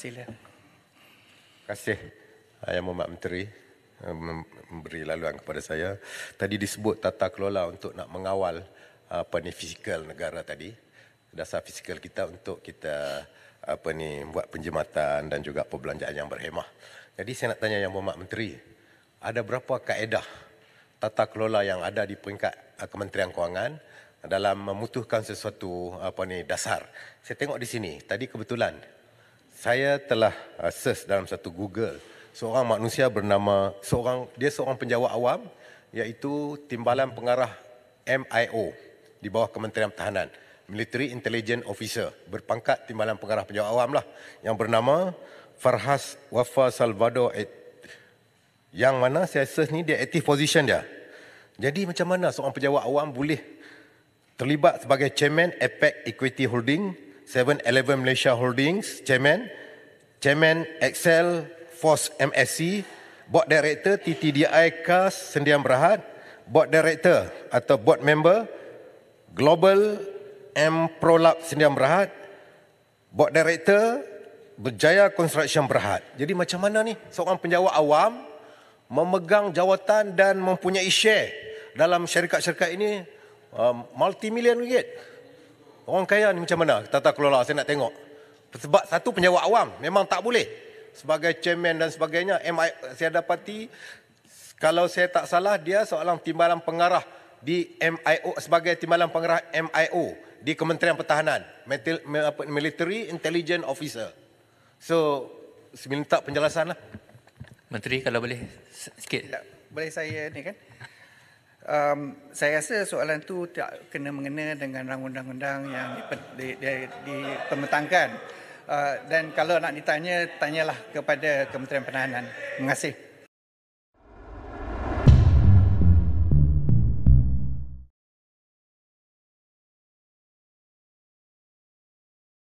Sila. Terima kasih Ayah Muhammad Menteri eh, memberi laluan kepada saya. Tadi disebut tata kelola untuk nak mengawal eh, apa ni fizikal negara tadi. Dasar fizikal kita untuk kita apa ni buat penjimatan dan juga perbelanjaan yang berhemah. Jadi saya nak tanya Yang Muhammad Menteri, ada berapa kaedah tata kelola yang ada di peringkat eh, Kementerian Kewangan dalam memutuskan sesuatu apa ni dasar. Saya tengok di sini tadi kebetulan saya telah uh, search dalam satu Google seorang manusia bernama seorang dia seorang penjawat awam iaitu timbalan pengarah MIO di bawah Kementerian Pertahanan Military Intelligence Officer berpangkat timbalan pengarah penjawat awam lah yang bernama Farhas Wafa Salvador et, yang mana saya search ni dia active position dia jadi macam mana seorang penjawat awam boleh terlibat sebagai chairman APEC Equity Holding 7-Eleven Malaysia Holdings, Chairman, Chairman Excel, Force MSC, Board Director TTDI Kas Sendian Berhad, Board Director atau Board Member Global M Prolab Sendian Berhad, Board Director Berjaya Construction Berhad. Jadi macam mana ni seorang penjawat awam memegang jawatan dan mempunyai share dalam syarikat-syarikat ini uh, multi million ringgit. Orang kaya ni macam mana tata kelola saya nak tengok. Sebab satu penjawat awam memang tak boleh. Sebagai chairman dan sebagainya, MI, saya dapati kalau saya tak salah dia seorang timbalan pengarah di MIO sebagai timbalan pengarah MIO di Kementerian Pertahanan, Military Intelligence Officer. So, saya minta penjelasan lah. Menteri kalau boleh sikit. Boleh saya ni kan? um, saya rasa soalan itu tak kena mengena dengan undang-undang yang dipementangkan. uh, eh, dan kalau nak ditanya, tanyalah kepada Kementerian Penahanan Terima kasih.